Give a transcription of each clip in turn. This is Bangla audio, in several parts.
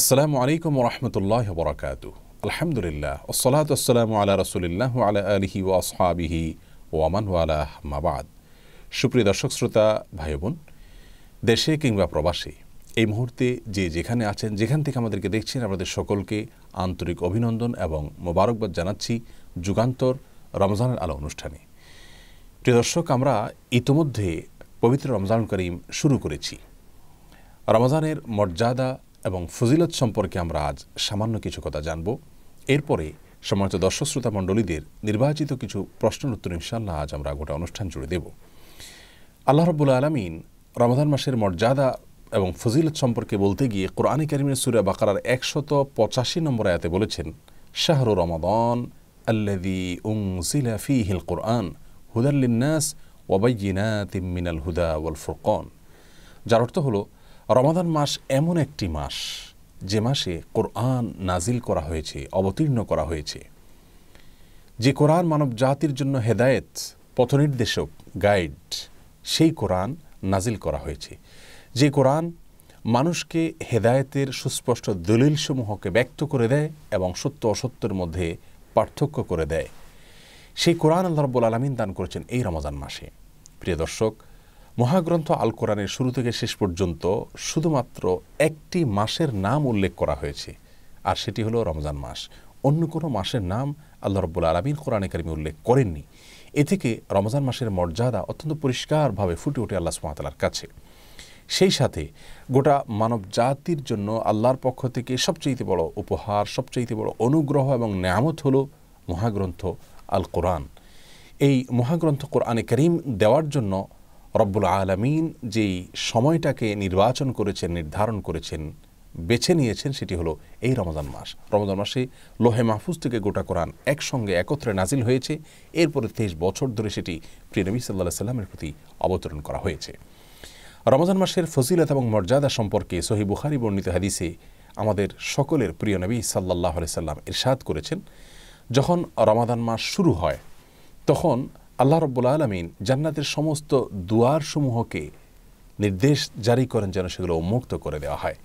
আসসালামু আলাইকুম রহমতুল্লাহ বরাকাত আলহামদুলিল্লাহ ওসলাত আসসালামু আলা রসুলিল্লাহ আলা আলহি ও আসহাবিহি ও আলাহ মাবাদ সুপ্রিয় দর্শক শ্রোতা ভাই বোন দেশে কিংবা প্রবাসে এই মুহূর্তে যে যেখানে আছেন যেখান থেকে আমাদেরকে দেখছেন আমাদের সকলকে আন্তরিক অভিনন্দন এবং মোবারকবাদ জানাচ্ছি যুগান্তর রমজানের আলো অনুষ্ঠানে প্রিয় দর্শক আমরা ইতোমধ্যে পবিত্র রমজান করিম শুরু করেছি রমজানের মর্যাদা এবং ফজিলত সম্পর্কে আমরা আজ সামান্য কিছু কথা জানব এরপরে সমাজ দর্শক শ্রোতা মণ্ডলীদের নির্বাচিত কিছু প্রশ্নের উত্তর ইনশাল্লাহ আজ আমরা গোটা অনুষ্ঠান জুড়ে দেব আল্লাহ রবুল্লা আলমিন রমাদান মাসের মর্যাদা এবং ফজিলত সম্পর্কে বলতে গিয়ে কোরআনে কারিমের সুরে বাকারার একশত পঁচাশি নম্বর আয়াতে বলেছেন শাহরু রমাদন আল্লাদি উং সিলাফি হিল কোরআন হুদাল্লিন্নাস ওবাইনা মিনাল হুদা ওয়াল ফুরকন যার অর্থ হলো রমাদান মাস এমন একটি মাস যে মাসে কোরআন নাজিল করা হয়েছে অবতীর্ণ করা হয়েছে যে কোরআন মানব জাতির জন্য হেদায়েত পথনির্দেশক গাইড সেই কোরআন নাজিল করা হয়েছে যে কোরআন মানুষকে হেদায়েতের সুস্পষ্ট দলিলসমূহকে ব্যক্ত করে দেয় এবং সত্য অসত্যের মধ্যে পার্থক্য করে দেয় সেই কোরআন আল্লাহ রব্বুল আলমিন দান করেছেন এই রমজান মাসে প্রিয় দর্শক মহাগ্রন্থ আল কোরআনের শুরু থেকে শেষ পর্যন্ত শুধুমাত্র একটি মাসের নাম উল্লেখ করা হয়েছে আর সেটি হলো রমজান মাস অন্য কোনো মাসের নাম আল্লাহ রব্বুল আলমিন কোরআনে কারিমি উল্লেখ করেননি এ থেকে রমজান মাসের মর্যাদা অত্যন্ত পরিষ্কারভাবে ফুটে ওঠে আল্লাহ সুমাতালার কাছে সেই সাথে গোটা মানব জাতির জন্য আল্লাহর পক্ষ থেকে সবচেয়ে বড় উপহার সবচেয়ে বড় অনুগ্রহ এবং নেয়ামত হল মহাগ্রন্থ আল কোরআন এই মহাগ্রন্থ কোরআনে করিম দেওয়ার জন্য রব্বুল আলমিন যেই সময়টাকে নির্বাচন করেছেন নির্ধারণ করেছেন বেছে নিয়েছেন সেটি হলো এই রমজান মাস রমজান মাসে লোহে মাহফুজ থেকে গোটা কোরআন একসঙ্গে একত্রে নাজিল হয়েছে এরপরে তেইশ বছর ধরে সেটি প্রিয়নবী সাল্লাহ সাল্লামের প্রতি অবতরণ করা হয়েছে রমজান মাসের ফজিলত এবং মর্যাদা সম্পর্কে সহি বুখারি বর্ণিত হাদিসে আমাদের সকলের প্রিয় নবী সাল্লাহ সাল্লাম এরশাদ করেছেন যখন রমাদান মাস শুরু হয় তখন আল্লাহ রব্বুল আলমিন জান্নাতের সমস্ত দুয়ারসমূহকে নির্দেশ জারি করেন যেন সেগুলো উন্মুক্ত করে দেওয়া হয়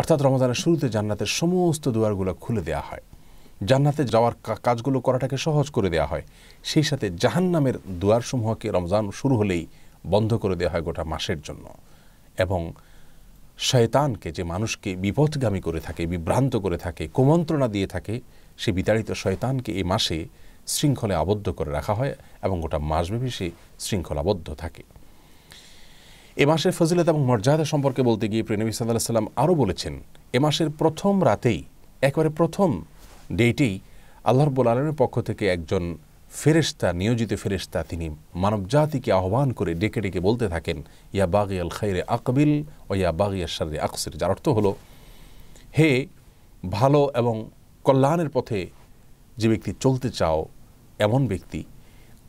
অর্থাৎ রমজানের শুরুতে জান্নাতের সমস্ত দুয়ারগুলো খুলে দেওয়া হয় জান্নাতে যাওয়ার কাজগুলো করাটাকে সহজ করে দেওয়া হয় সেই সাথে জাহান্নামের দুয়ারসমূহকে রমজান শুরু হলেই বন্ধ করে দেওয়া হয় গোটা মাসের জন্য এবং শয়তানকে যে মানুষকে বিপথগামী করে থাকে বিভ্রান্ত করে থাকে কুমন্ত্রণা দিয়ে থাকে সে বিতাড়িত শয়তানকে এই মাসে শৃঙ্খলে আবদ্ধ করে রাখা হয় এবং গোটা মাসব্যাপী সে শৃঙ্খলাবদ্ধ থাকে এ মাসের ফজিলত এবং মর্যাদা সম্পর্কে বলতে গিয়ে প্রেনবী সাল্লাহ সাল্লাম আরও বলেছেন এ মাসের প্রথম রাতেই একবারে প্রথম ডেটেই আল্লাহ রব্বুল আলমের পক্ষ থেকে একজন ফেরেস্তা নিয়োজিত ফেরেস্তা তিনি মানবজাতিকে আহ্বান করে ডেকে ডেকে বলতে থাকেন ইয়া বাগি আল খাইরে আকবিল ও ইয়া বাগি আশারে আকসির যার অর্থ হলো হে ভালো এবং কল্যাণের পথে যে ব্যক্তি চলতে চাও এমন ব্যক্তি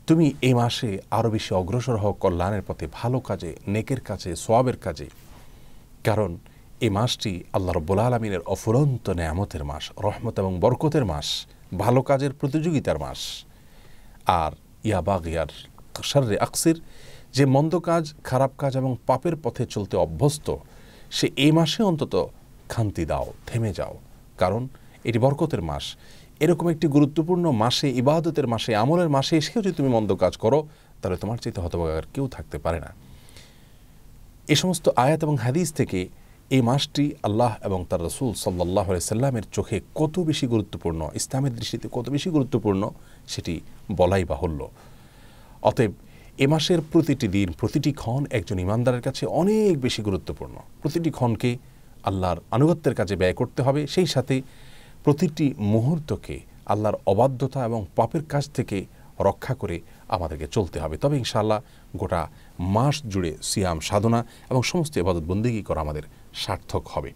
তুমি এই মাসে আরও বেশি অগ্রসর হও কল্যাণের পথে ভালো কাজে নেকের কাছে সোয়াবের কাজে কারণ এই মাসটি আল্লাহ রব্বুল আলমিনের অফুরন্ত নেয়ামতের মাস রহমত এবং বরকতের মাস ভালো কাজের প্রতিযোগিতার মাস আর ইয়ার সারে আকসির যে মন্দ কাজ খারাপ কাজ এবং পাপের পথে চলতে অভ্যস্ত সে এই মাসে অন্তত খান্তি দাও থেমে যাও কারণ এটি বরকতের মাস এরকম একটি গুরুত্বপূর্ণ মাসে ইবাদতের মাসে আমলের মাসে এসেও যদি তুমি মন্দ কাজ করো তাহলে তোমার চাইতে হতবাগার কেউ থাকতে পারে না এ সমস্ত আয়াত এবং হাদিস থেকে এই মাসটি আল্লাহ এবং তার রসুল সাল্লাহ সাল্লামের চোখে কত বেশি গুরুত্বপূর্ণ ইসলামের দৃষ্টিতে কত বেশি গুরুত্বপূর্ণ সেটি বলাই বাহুল্য অতএব এ মাসের প্রতিটি দিন প্রতিটি ক্ষণ একজন ইমানদারের কাছে অনেক বেশি গুরুত্বপূর্ণ প্রতিটি ক্ষণকে আল্লাহর আনুগত্যের কাজে ব্যয় করতে হবে সেই সাথে প্রতিটি মুহূর্তকে আল্লাহর অবাধ্যতা এবং পাপের কাছ থেকে রক্ষা করে আমাদেরকে চলতে হবে তবে ইনশাআল্লাহ গোটা মাস জুড়ে সিয়াম সাধনা এবং সমস্ত এবাদত বন্দিগি করা আমাদের সার্থক হবে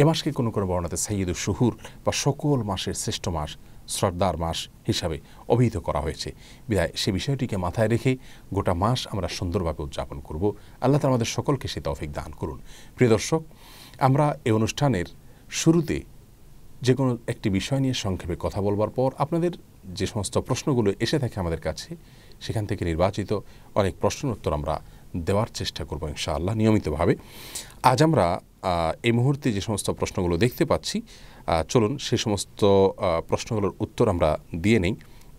এ মাসকে কোনো কোনো বর্ণাতে সাইয়দুল শহুর বা সকল মাসের শ্রেষ্ঠ মাস শ্রদ্ধার মাস হিসাবে অভিহিত করা হয়েছে বিধায় সে বিষয়টিকে মাথায় রেখে গোটা মাস আমরা সুন্দরভাবে উদযাপন করব আল্লাহ তার আমাদের সকলকে সে তফিক দান করুন প্রিয় দর্শক আমরা এই অনুষ্ঠানের শুরুতে যে কোনো একটি বিষয় নিয়ে সংক্ষেপে কথা বলবার পর আপনাদের যে সমস্ত প্রশ্নগুলো এসে থাকে আমাদের কাছে সেখান থেকে নির্বাচিত অনেক প্রশ্নের উত্তর আমরা দেওয়ার চেষ্টা করব ইনশাআল্লাহ নিয়মিতভাবে আজ আমরা এই মুহূর্তে যে সমস্ত প্রশ্নগুলো দেখতে পাচ্ছি চলুন সে সমস্ত প্রশ্নগুলোর উত্তর আমরা দিয়ে নেই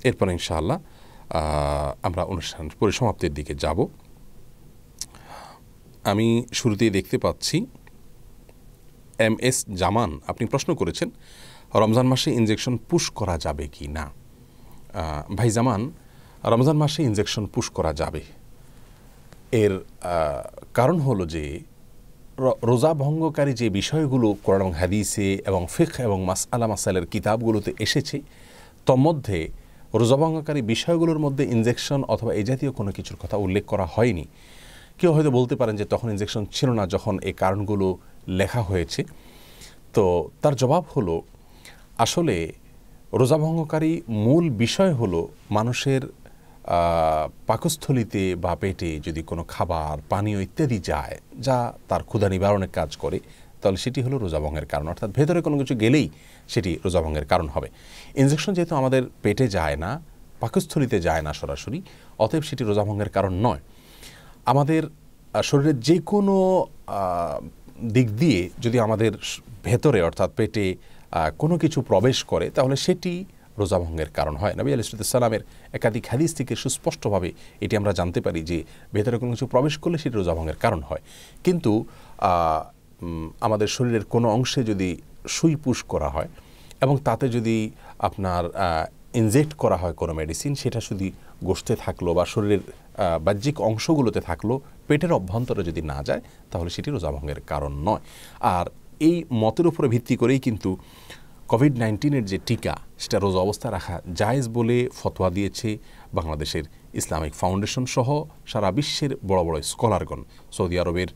এরপর ইনশাআল্লাহ আমরা অনুষ্ঠান পরিসমাপ্তির দিকে যাব আমি শুরুতেই দেখতে পাচ্ছি এম এস জামান আপনি প্রশ্ন করেছেন রমজান মাসে ইঞ্জেকশন পুশ করা যাবে কি না ভাই জামান রমজান মাসে ইঞ্জেকশন পুশ করা যাবে এর কারণ হলো যে রোজা ভঙ্গকারী যে বিষয়গুলো কোরআন হাদিসে এবং ফিখ এবং মাস আলা মাসালের কিতাবগুলোতে এসেছে তন্মধ্যে ভঙ্গকারী বিষয়গুলোর মধ্যে ইঞ্জেকশন অথবা এ জাতীয় কোনো কিছুর কথা উল্লেখ করা হয়নি কেউ হয়তো বলতে পারেন যে তখন ইঞ্জেকশন ছিল না যখন এই কারণগুলো লেখা হয়েছে তো তার জবাব হলো আসলে রোজাভঙ্গকারী মূল বিষয় হলো মানুষের পাকস্থলিতে বা পেটে যদি কোনো খাবার পানীয় ইত্যাদি যায় যা তার ক্ষুধা নিবারণের কাজ করে তাহলে সেটি হলো রোজাভঙ্গের কারণ অর্থাৎ ভেতরে কোনো কিছু গেলেই সেটি রোজাভঙ্গের কারণ হবে ইনজেকশন যেহেতু আমাদের পেটে যায় না পাকস্থলিতে যায় না সরাসরি অতএব সেটি রোজাভঙ্গের কারণ নয় আমাদের শরীরের যে কোনো দিক দিয়ে যদি আমাদের ভেতরে অর্থাৎ পেটে কোনো কিছু প্রবেশ করে তাহলে সেটি রোজা ভঙ্গের কারণ হয় নবী সালামের একাধিক হাদিস থেকে সুস্পষ্টভাবে এটি আমরা জানতে পারি যে ভেতরে কোনো কিছু প্রবেশ করলে সেটি রোজা ভঙ্গের কারণ হয় কিন্তু আমাদের শরীরের কোনো অংশে যদি সুই পুশ করা হয় এবং তাতে যদি আপনার ইনজেক্ট করা হয় কোনো মেডিসিন সেটা শুধু গোষ্ঠে থাকলো বা শরীরের বাহ্যিক অংশগুলোতে থাকলো পেটের অভ্যন্তরে যদি না যায় তাহলে সেটি রোজা ভঙ্গের কারণ নয় আর এই মতের উপরে ভিত্তি করেই কিন্তু কোভিড নাইন্টিনের যে টিকা সেটা রোজা অবস্থা রাখা জায়েজ বলে ফতোয়া দিয়েছে বাংলাদেশের ইসলামিক ফাউন্ডেশন সহ সারা বিশ্বের বড় বড় স্কলারগণ সৌদি আরবের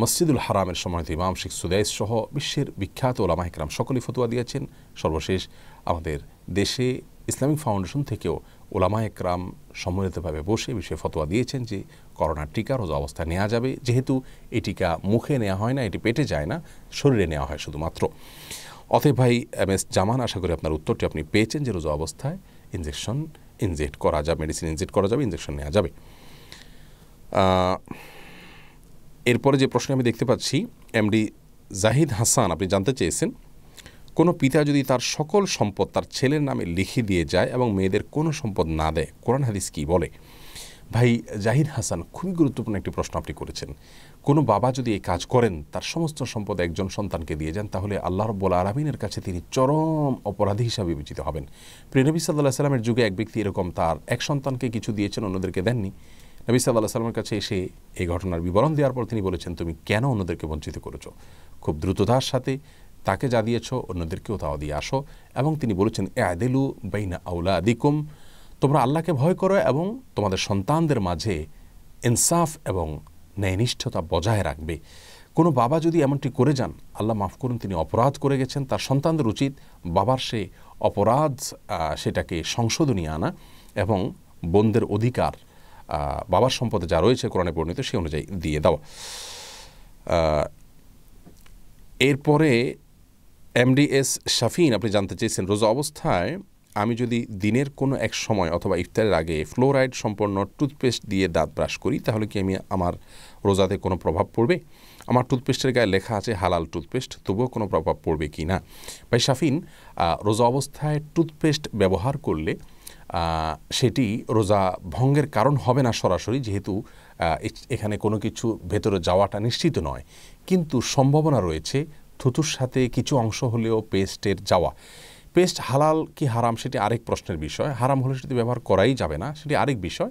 মসজিদুল হারামের সময় ইমাম শেখ সুদাইস সহ বিশ্বের বিখ্যাত ওলামা একরাম সকলেই ফতোয়া দিয়েছেন সর্বশেষ আমাদের দেশে ইসলামিক ফাউন্ডেশন থেকেও ওলামা একরাম সম্মিলিতভাবে বসে বিষয়ে ফতোয়া দিয়েছেন যে করোনার টিকা রোজা অবস্থায় নেওয়া যাবে যেহেতু এই টিকা মুখে নেওয়া হয় না এটি পেটে যায় না শরীরে নেওয়া হয় শুধুমাত্র অতএব ভাই এম এস জামান আশা করি আপনার উত্তরটি আপনি পেয়েছেন যে রোজা অবস্থায় ইনজেকশন ইনজেক্ট করা যাবে মেডিসিন ইনজেক্ট করা যাবে ইনজেকশন নেওয়া যাবে এরপরে যে প্রশ্ন আমি দেখতে পাচ্ছি এমডি জাহিদ হাসান আপনি জানতে চেয়েছেন কোনো পিতা যদি তার সকল সম্পদ তার ছেলের নামে লিখে দিয়ে যায় এবং মেয়েদের কোনো সম্পদ না দেয় কোরআন হাদিস কি বলে ভাই জাহিদ হাসান খুবই গুরুত্বপূর্ণ একটি প্রশ্ন আপনি করেছেন কোনো বাবা যদি এই কাজ করেন তার সমস্ত সম্পদ একজন সন্তানকে দিয়ে যান তাহলে আল্লাহ রব্বুল আলমিনের কাছে তিনি চরম অপরাধী হিসাবে বিবেচিত হবেন প্রিয়নবী সাল্লাহ সাল্লামের যুগে এক ব্যক্তি এরকম তার এক সন্তানকে কিছু দিয়েছেন অন্যদেরকে দেননি নবী সাল্লাহ সাল্লামের কাছে এসে এই ঘটনার বিবরণ দেওয়ার পর তিনি বলেছেন তুমি কেন অন্যদেরকে বঞ্চিত করেছো খুব দ্রুততার সাথে তাকে যা দিয়েছ অন্যদেরকেও তাও দিয়ে আসো এবং তিনি বলেছেন এ আদেলু বেইনা আউলা আদিকুম তোমরা আল্লাহকে ভয় করো এবং তোমাদের সন্তানদের মাঝে ইনসাফ এবং ন্যায়নিষ্ঠতা বজায় রাখবে কোনো বাবা যদি এমনটি করে যান আল্লাহ মাফ করুন তিনি অপরাধ করে গেছেন তার সন্তানদের উচিত বাবার সে অপরাধ সেটাকে সংশোধনী আনা এবং বোনদের অধিকার বাবার সম্পদে যা রয়েছে কোরআনে পরিণত সে অনুযায়ী দিয়ে দেওয়া এরপরে এমডিএস শাফিন আপনি জানতে চেয়েছেন রোজা অবস্থায় আমি যদি দিনের কোনো এক সময় অথবা ইফতারের আগে ফ্লোরাইড সম্পন্ন টুথপেস্ট দিয়ে দাঁত ব্রাশ করি তাহলে কি আমি আমার রোজাতে কোনো প্রভাব পড়বে আমার টুথপেস্টের গায়ে লেখা আছে হালাল টুথপেস্ট তবুও কোনো প্রভাব পড়বে কি না ভাই শাফিন রোজা অবস্থায় টুথপেস্ট ব্যবহার করলে সেটি রোজা ভঙ্গের কারণ হবে না সরাসরি যেহেতু এখানে কোনো কিছু ভেতরে যাওয়াটা নিশ্চিত নয় কিন্তু সম্ভাবনা রয়েছে থুতুর সাথে কিছু অংশ হলেও পেস্টের যাওয়া পেস্ট হালাল কি হারাম সেটি আরেক প্রশ্নের বিষয় হারাম হলে সেটি ব্যবহার করাই যাবে না সেটি আরেক বিষয়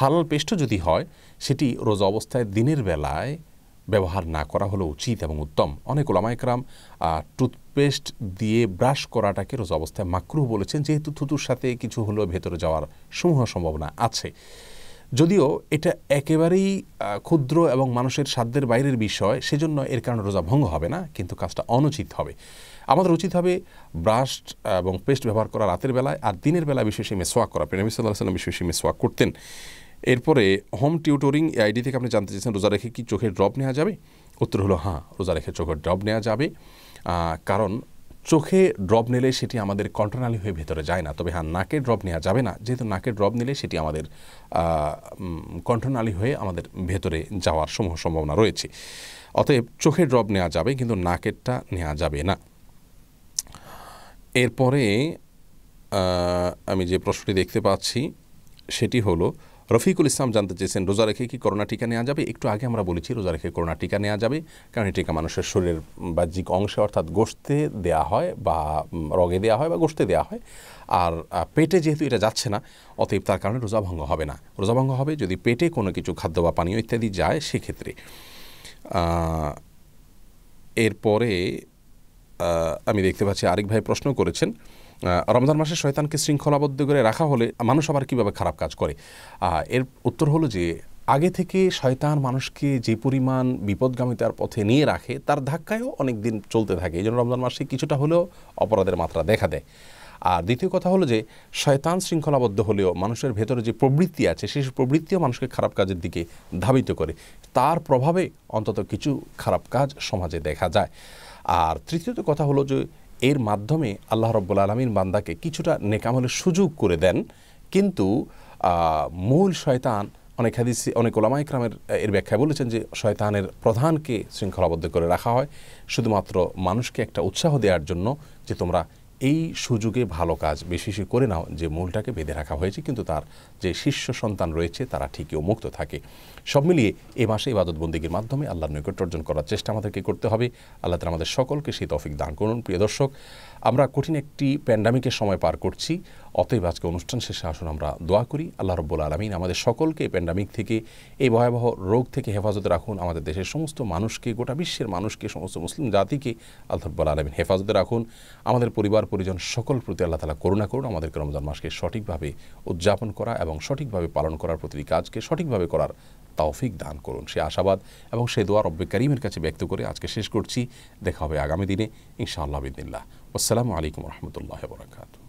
হালাল পেস্টও যদি হয় সেটি রোজা অবস্থায় দিনের বেলায় ব্যবহার না করা হলো উচিত এবং উত্তম অনেক ওলামায়করাম টুথপেস্ট দিয়ে ব্রাশ করাটাকে রোজা অবস্থায় মাকরু বলেছেন যেহেতু থুতুর সাথে কিছু হলেও ভেতরে যাওয়ার সমূহ সম্ভাবনা আছে যদিও এটা একেবারেই ক্ষুদ্র এবং মানুষের সাধ্যের বাইরের বিষয় সেজন্য এর কারণে রোজা ভঙ্গ হবে না কিন্তু কাজটা অনুচিত হবে আমাদের উচিত হবে ব্রাশ এবং পেস্ট ব্যবহার করা রাতের বেলায় আর দিনের বেলা বিশেষে মেসোয়াক করা প্রেমী সাল্লাহ সাল্লাম বিশেষে মেসোয়াক করতেন এরপরে হোম টিউটোরিং আইডি থেকে আপনি জানতে চেয়েছেন রোজা রেখে কি চোখের ড্রপ নেওয়া যাবে উত্তর হলো হ্যাঁ রোজা রেখে চোখের ড্রপ নেওয়া যাবে কারণ চোখে ড্রপ নিলে সেটি আমাদের কন্ট্রোনালি হয়ে ভেতরে যায় না তবে হ্যাঁ নাকে ড্রপ নেওয়া যাবে না যেহেতু নাকে ড্রপ নিলে সেটি আমাদের কন্ট্রোনালি হয়ে আমাদের ভেতরে যাওয়ার সমূহ সম্ভাবনা রয়েছে অতএব চোখে ড্রপ নেওয়া যাবে কিন্তু নাকেরটা নেওয়া যাবে না এরপরে আমি যে প্রশ্নটি দেখতে পাচ্ছি সেটি হলো রফিকুল ইসলাম জানতে চেয়েছেন রোজা রেখে কি করোনা টিকা নেওয়া যাবে একটু আগে আমরা বলেছি রোজা রেখে করোনা টিকা নেওয়া যাবে কারণ এই টিকা মানুষের শরীরের বাহ্যিক অংশে অর্থাৎ গোষ্ঠে দেয়া হয় বা রগে দেয়া হয় বা গোষ্ঠে দেওয়া হয় আর পেটে যেহেতু এটা যাচ্ছে না অতএব তার কারণে রোজা ভঙ্গ হবে না রোজা ভঙ্গ হবে যদি পেটে কোনো কিছু খাদ্য বা পানীয় ইত্যাদি যায় সেক্ষেত্রে এরপরে আমি দেখতে পাচ্ছি আরেক ভাই প্রশ্ন করেছেন রমজান মাসে শয়তানকে শৃঙ্খলাবদ্ধ করে রাখা হলে মানুষ আবার কীভাবে খারাপ কাজ করে এর উত্তর হলো যে আগে থেকে শয়তান মানুষকে যে পরিমাণ বিপদগামিতার পথে নিয়ে রাখে তার ধাক্কায়ও অনেক দিন চলতে থাকে এই জন্য রমজান মাসে কিছুটা হলেও অপরাধের মাত্রা দেখা দেয় আর দ্বিতীয় কথা হলো যে শয়তান শৃঙ্খলাবদ্ধ হলেও মানুষের ভেতরে যে প্রবৃত্তি আছে সেই প্রবৃত্তিও মানুষকে খারাপ কাজের দিকে ধাবিত করে তার প্রভাবে অন্তত কিছু খারাপ কাজ সমাজে দেখা যায় আর তৃতীয়ত কথা হলো যে এর মাধ্যমে আল্লাহ রব্বুল আলমিন বান্দাকে কিছুটা নেকামলের সুযোগ করে দেন কিন্তু মূল শয়তান অনেক হাদিস অনেক ওলামা ইকরামের এর ব্যাখ্যায় বলেছেন যে শয়তানের প্রধানকে শৃঙ্খলাবদ্ধ করে রাখা হয় শুধুমাত্র মানুষকে একটা উৎসাহ দেওয়ার জন্য যে তোমরা এই সুযোগে ভালো কাজ বেশি বেশি করে নাও যে মূলটাকে বেঁধে রাখা হয়েছে কিন্তু তার যে শিষ্য সন্তান রয়েছে তারা ঠিকই মুক্ত থাকে সব মিলিয়ে এ মাসে ইবাদতবন্দিগির মাধ্যমে আল্লাহর নৈকট্য অর্জন করার চেষ্টা আমাদেরকে করতে হবে আল্লাহ তালা আমাদের সকলকে সেই তফিক দান করুন প্রিয় দর্শক আমরা কঠিন একটি প্যান্ডামিকের সময় পার করছি অতএব আজকে অনুষ্ঠান শেষে আসুন আমরা দোয়া করি আল্লাহ রব্বুল আলমিন আমাদের সকলকে প্যান্ডামিক থেকে এই ভয়াবহ রোগ থেকে হেফাজতে রাখুন আমাদের দেশের সমস্ত মানুষকে গোটা বিশ্বের মানুষকে সমস্ত মুসলিম জাতিকে আল্লাহ রব্বুল আলমিন হেফাজতে রাখুন আমাদের পরিবার পরিজন সকল প্রতি আল্লাহ তালা করুণা করুন আমাদেরকে রমজান মাসকে সঠিকভাবে উদযাপন করা এবং সঠিকভাবে পালন করার প্রতিটি কাজকে সঠিকভাবে করার তৌফিক দান করুন সে আশাবাদ এবং সে দোয়া রব্বে করিমের কাছে ব্যক্ত করে আজকে শেষ করছি দেখা হবে আগামী দিনে ইনশাআল্লাহ আবিদুল্লাহ আসসালামু আলাইকুম রহমতুল্লাহ বরাকাত